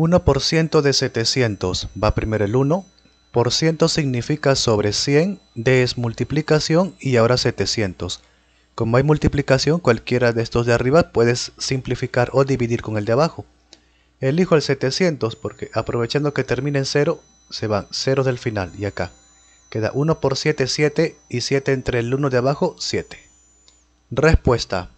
1% de 700 va primero el 1, por ciento significa sobre 100 es multiplicación y ahora 700. Como hay multiplicación, cualquiera de estos de arriba puedes simplificar o dividir con el de abajo. Elijo el 700 porque aprovechando que termina en 0, se van 0 del final y acá. Queda 1 por 7, 7 y 7 entre el 1 de abajo, 7. Respuesta